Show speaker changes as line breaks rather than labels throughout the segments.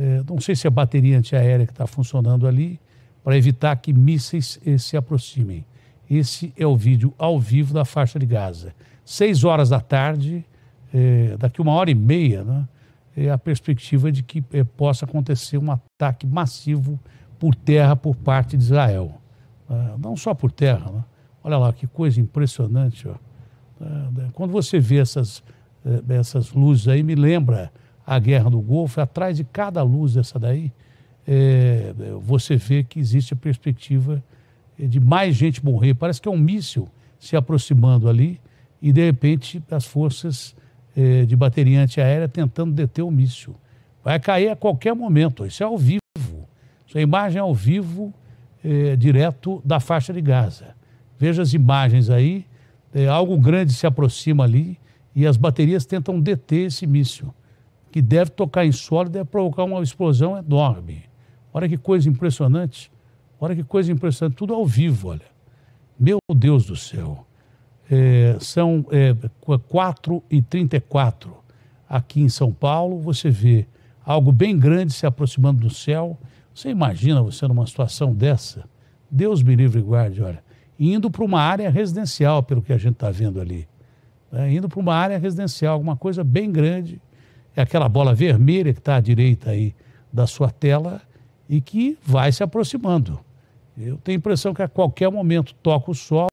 é, não sei se é a bateria antiaérea que está funcionando ali, para evitar que mísseis eh, se aproximem. Esse é o vídeo ao vivo da faixa de Gaza. Seis horas da tarde, é, daqui uma hora e meia, né, é a perspectiva de que é, possa acontecer um ataque massivo por terra por parte de Israel. Ah, não só por terra. Né? Olha lá que coisa impressionante. Ó. Ah, né, quando você vê essas, essas luzes aí, me lembra a guerra no Golfo, é atrás de cada luz dessa daí, é, você vê que existe a perspectiva de mais gente morrer. Parece que é um míssil se aproximando ali e, de repente, as forças é, de bateria antiaérea tentando deter o míssil. Vai cair a qualquer momento. Isso é ao vivo. Isso é imagem ao vivo, é, direto da faixa de Gaza. Veja as imagens aí. É, algo grande se aproxima ali e as baterias tentam deter esse míssil que deve tocar em solo, deve provocar uma explosão enorme. Olha que coisa impressionante. Olha que coisa impressionante. Tudo ao vivo, olha. Meu Deus do céu. É, são é, 4h34 aqui em São Paulo. Você vê algo bem grande se aproximando do céu. Você imagina você numa situação dessa? Deus me livre e guarde, olha. Indo para uma área residencial, pelo que a gente está vendo ali. É, indo para uma área residencial, alguma coisa bem grande é aquela bola vermelha que está à direita aí da sua tela e que vai se aproximando. Eu tenho a impressão que a qualquer momento toca o solo,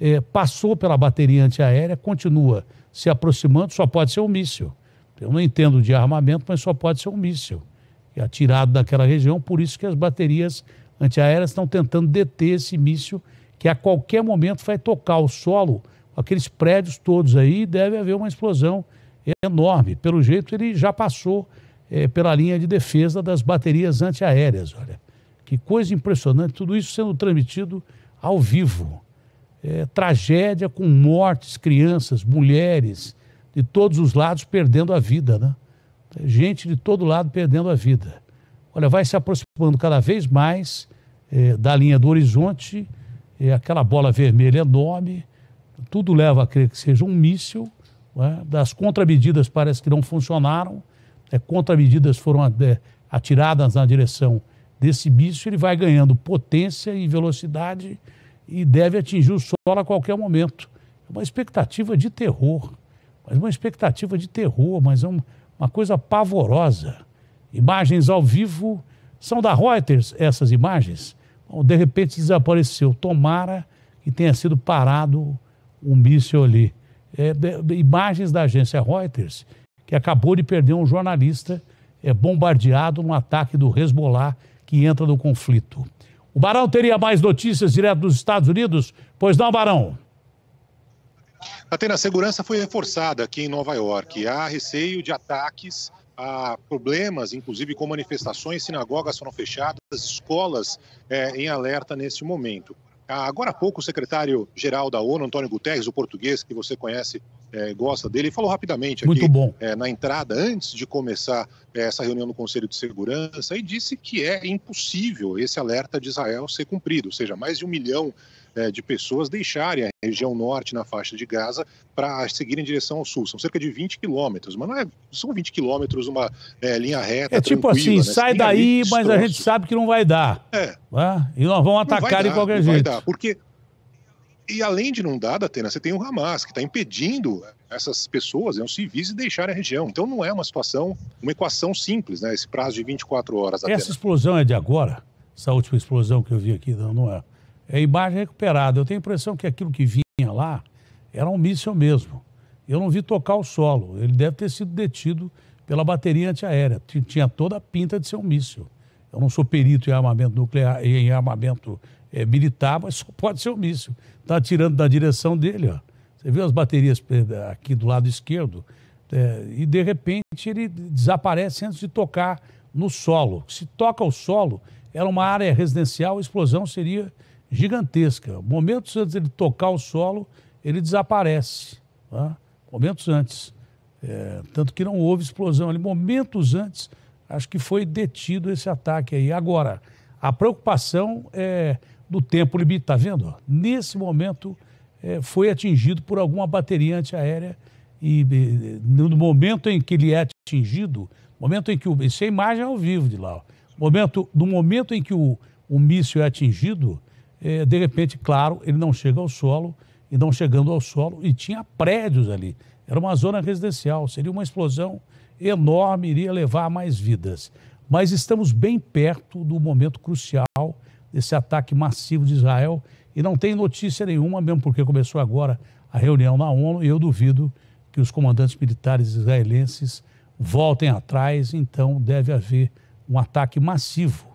é, passou pela bateria antiaérea, continua se aproximando, só pode ser um míssil. Eu não entendo de armamento, mas só pode ser um míssil é atirado daquela região, por isso que as baterias antiaéreas estão tentando deter esse míssil que a qualquer momento vai tocar o solo, aqueles prédios todos aí, deve haver uma explosão enorme. Pelo jeito, ele já passou é, pela linha de defesa das baterias antiaéreas. Olha, que coisa impressionante, tudo isso sendo transmitido ao vivo. É, tragédia com mortes, crianças, mulheres, de todos os lados perdendo a vida, né? Gente de todo lado perdendo a vida. Olha, vai se aproximando cada vez mais é, da linha do horizonte, eh, aquela bola vermelha enorme, tudo leva a crer que seja um míssil né, das contramedidas parece que não funcionaram, é, contramedidas foram é, atiradas na direção desse bicho, ele vai ganhando potência e velocidade e deve atingir o solo a qualquer momento. É uma expectativa de terror, mas uma expectativa de terror, mas é uma, uma coisa pavorosa. Imagens ao vivo são da Reuters essas imagens. Bom, de repente desapareceu. Tomara que tenha sido parado um míssil ali é, de, de imagens da agência Reuters, que acabou de perder um jornalista é, bombardeado num ataque do Hezbollah que entra no conflito. O Barão teria mais notícias direto dos Estados Unidos? Pois não, Barão?
Atena, a segurança foi reforçada aqui em Nova York. Há receio de ataques, há problemas, inclusive com manifestações, sinagogas foram fechadas, escolas é, em alerta neste momento. Ah, agora há pouco, o secretário-geral da ONU, Antônio Guterres, o português que você conhece, é, gosta dele, falou rapidamente aqui é, na entrada, antes de começar é, essa reunião no Conselho de Segurança, e disse que é impossível esse alerta de Israel ser cumprido, ou seja, mais de um milhão é, de pessoas deixarem a região norte na faixa de Gaza para seguir em direção ao sul. São cerca de 20 quilômetros, mas não é, são 20 quilômetros uma é, linha reta. É tipo assim, né? sai daí, mas a gente
sabe que não vai dar. É. Né? E nós vamos atacar de qualquer jeito. Vai dar,
porque e além de não dar, Datena, você tem o Hamas, que está impedindo essas pessoas, né, os civis, de deixarem a região. Então não é uma situação, uma equação simples, né? Esse prazo de 24 horas. Datena. Essa
explosão é de agora? Essa última explosão que eu vi aqui, não, não é é imagem recuperada. Eu tenho a impressão que aquilo que vinha lá era um míssil mesmo. Eu não vi tocar o solo. Ele deve ter sido detido pela bateria antiaérea. Tinha toda a pinta de ser um míssil. Eu não sou perito em armamento nuclear, e em armamento é, militar, mas só pode ser um míssil. Está atirando da direção dele, ó. Você viu as baterias eh, aqui do lado esquerdo? É, e de repente ele desaparece antes de tocar no solo. Se toca o solo, era uma área residencial, a explosão seria gigantesca. Momentos antes dele tocar o solo, ele desaparece. Né? Momentos antes. É, tanto que não houve explosão ali. Momentos antes, acho que foi detido esse ataque aí. Agora, a preocupação é do tempo limite, tá vendo? Nesse momento, é, foi atingido por alguma bateria antiaérea e, e no momento em que ele é atingido, momento em que o. Isso é imagem ao vivo de lá. Ó, momento, no momento em que o, o míssil é atingido, é, de repente, claro, ele não chega ao solo, e não chegando ao solo, e tinha prédios ali. Era uma zona residencial, seria uma explosão enorme, iria levar a mais vidas. Mas estamos bem perto do momento crucial desse ataque massivo de Israel e não tem notícia nenhuma, mesmo porque começou agora a reunião na ONU, e eu duvido que os comandantes militares israelenses voltem atrás, então deve haver um ataque massivo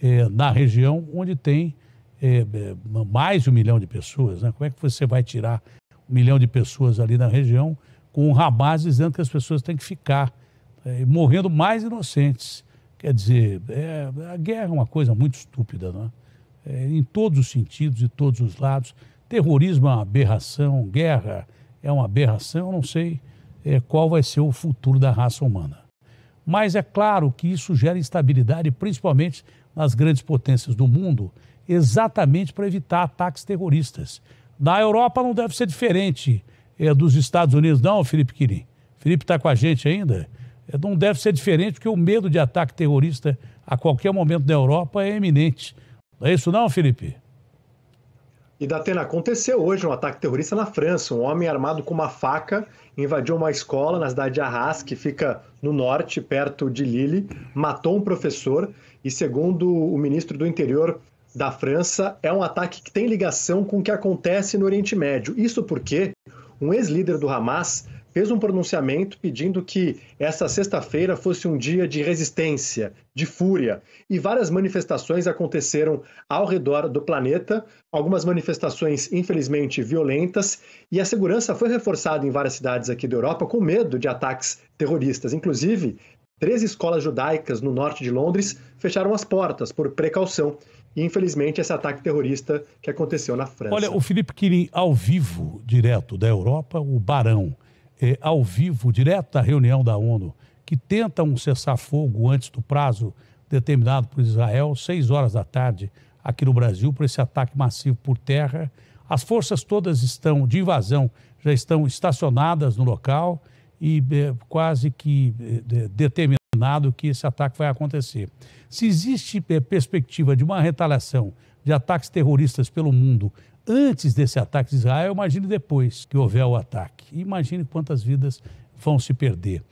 eh, na região onde tem é, é, mais de um milhão de pessoas, né? Como é que você vai tirar um milhão de pessoas ali na região com um rabaz dizendo que as pessoas têm que ficar é, morrendo mais inocentes? Quer dizer, é, a guerra é uma coisa muito estúpida, né? É, em todos os sentidos e todos os lados. Terrorismo é uma aberração, guerra é uma aberração, eu não sei é, qual vai ser o futuro da raça humana. Mas é claro que isso gera instabilidade, principalmente nas grandes potências do mundo, exatamente para evitar ataques terroristas. Na Europa não deve ser diferente é, dos Estados Unidos, não, Felipe Quirim. Felipe está com a gente ainda. É, não deve ser diferente, porque o medo de ataque terrorista a qualquer momento na Europa é eminente. Não é isso, não, Felipe?
E da Tena aconteceu hoje um ataque terrorista na França. Um homem armado com uma faca invadiu uma escola na cidade de Arras, que fica no norte, perto de Lille, matou um professor e, segundo o ministro do Interior da França, é um ataque que tem ligação com o que acontece no Oriente Médio. Isso porque um ex-líder do Hamas fez um pronunciamento pedindo que essa sexta-feira fosse um dia de resistência, de fúria, e várias manifestações aconteceram ao redor do planeta, algumas manifestações infelizmente violentas, e a segurança foi reforçada em várias cidades aqui da Europa com medo de ataques terroristas. Inclusive, três escolas judaicas no norte de Londres fecharam as portas por precaução. E, infelizmente, esse ataque terrorista que aconteceu na França. Olha, o
Felipe Quirim, ao vivo, direto da Europa, o Barão eh, ao vivo, direto da reunião da ONU, que tenta um cessar-fogo antes do prazo determinado por Israel, seis horas da tarde, aqui no Brasil, por esse ataque massivo por terra. As forças todas estão de invasão, já estão estacionadas no local e eh, quase que eh, determinado que esse ataque vai acontecer. Se existe perspectiva de uma retaliação de ataques terroristas pelo mundo antes desse ataque de Israel, imagine depois que houver o ataque. Imagine quantas vidas vão se perder.